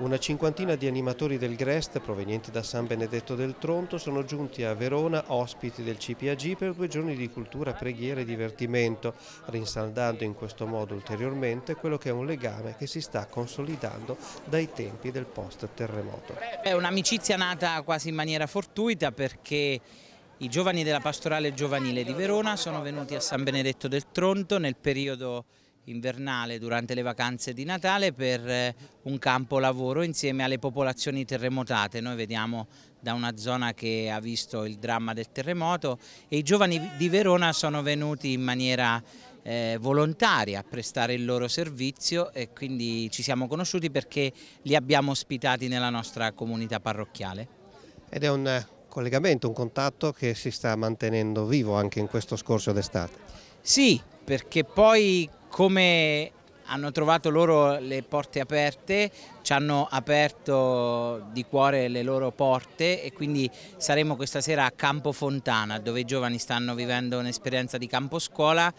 Una cinquantina di animatori del Grest provenienti da San Benedetto del Tronto sono giunti a Verona ospiti del CPAG per due giorni di cultura, preghiera e divertimento, rinsaldando in questo modo ulteriormente quello che è un legame che si sta consolidando dai tempi del post-terremoto. È un'amicizia nata quasi in maniera fortuita perché i giovani della pastorale giovanile di Verona sono venuti a San Benedetto del Tronto nel periodo invernale durante le vacanze di Natale per eh, un campo lavoro insieme alle popolazioni terremotate. Noi vediamo da una zona che ha visto il dramma del terremoto e i giovani di Verona sono venuti in maniera eh, volontari a prestare il loro servizio e quindi ci siamo conosciuti perché li abbiamo ospitati nella nostra comunità parrocchiale. Ed è un eh, collegamento, un contatto che si sta mantenendo vivo anche in questo scorso d'estate. Sì, perché poi come hanno trovato loro le porte aperte, ci hanno aperto di cuore le loro porte e quindi saremo questa sera a Campo Fontana dove i giovani stanno vivendo un'esperienza di campo scuola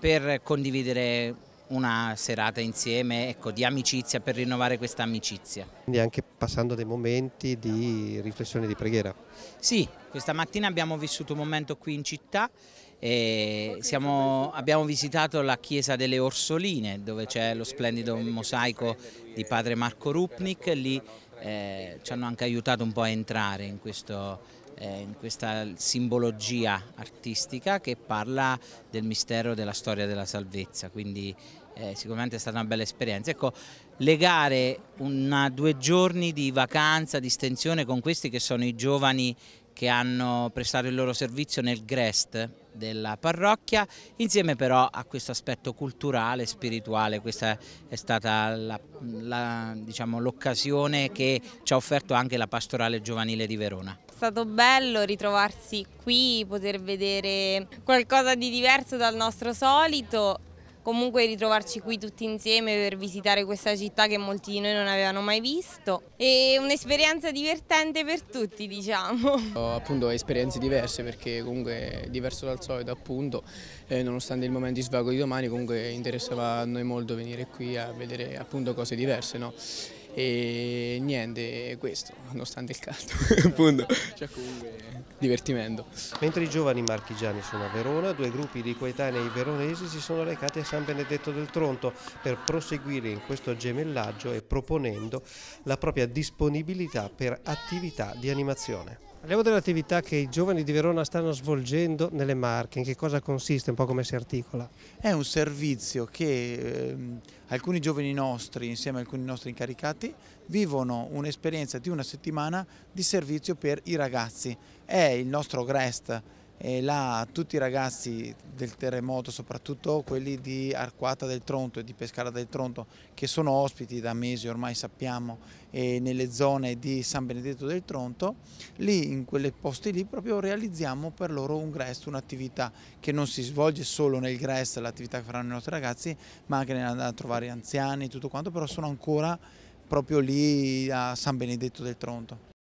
per condividere una serata insieme ecco, di amicizia per rinnovare questa amicizia. Quindi anche passando dei momenti di riflessione e di preghiera? Sì, questa mattina abbiamo vissuto un momento qui in città siamo, abbiamo visitato la chiesa delle Orsoline dove c'è lo splendido mosaico di padre Marco Rupnik, lì eh, ci hanno anche aiutato un po' a entrare in questo eh, in questa simbologia artistica che parla del mistero della storia della salvezza, quindi eh, sicuramente è stata una bella esperienza. Ecco, legare una, due giorni di vacanza, di stensione con questi che sono i giovani che hanno prestato il loro servizio nel Grest della parrocchia, insieme però a questo aspetto culturale, spirituale, questa è stata diciamo, l'occasione diciamo, che ci ha offerto anche la pastorale giovanile di Verona stato bello ritrovarsi qui, poter vedere qualcosa di diverso dal nostro solito, comunque ritrovarci qui tutti insieme per visitare questa città che molti di noi non avevano mai visto. e un'esperienza divertente per tutti, diciamo. Ho appunto esperienze diverse perché comunque diverso dal solito, appunto, eh, nonostante il momento di svago di domani, comunque interessava a noi molto venire qui a vedere appunto cose diverse, no? e niente, questo, nonostante il caldo, appunto, cioè comunque divertimento. Mentre i giovani marchigiani sono a Verona, due gruppi di coetanei veronesi si sono recati a San Benedetto del Tronto per proseguire in questo gemellaggio e proponendo la propria disponibilità per attività di animazione. Parliamo dell'attività che i giovani di Verona stanno svolgendo nelle Marche, in che cosa consiste, un po' come si articola? È un servizio che eh, alcuni giovani nostri, insieme a alcuni nostri incaricati, vivono un'esperienza di una settimana di servizio per i ragazzi. È il nostro GREST, e là tutti i ragazzi del terremoto, soprattutto quelli di Arquata del Tronto e di Pescara del Tronto, che sono ospiti da mesi ormai sappiamo, nelle zone di San Benedetto del Tronto, lì in quelle posti lì proprio realizziamo per loro un GREST, un'attività che non si svolge solo nel GREST, l'attività che faranno i nostri ragazzi, ma anche nell'andare a trovare anziani e tutto quanto, però sono ancora proprio lì a San Benedetto del Tronto.